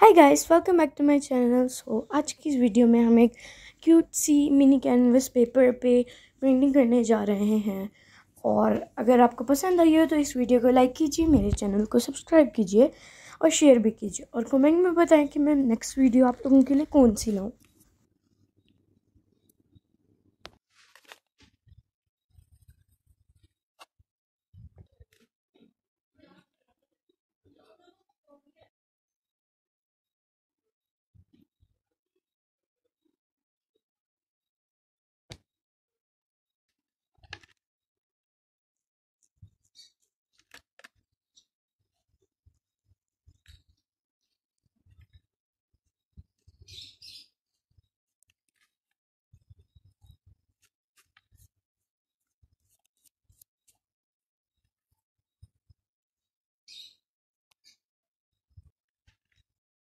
hi guys welcome back to my channel so आज की इस वीडियो में हम एक क्यूट सी मिनी कैनवस पेपर पे पेंटिंग करने जा रहे हैं और अगर आपको पसंद आई हो तो इस वीडियो को लाइक कीजिए मेरे चैनल को सब्सक्राइब कीजिए और शेयर भी कीजिए और कमेंट में बताएं कि मैं नेक्स्ट वीडियो आप लोगों के लिए कौन सी लाऊँ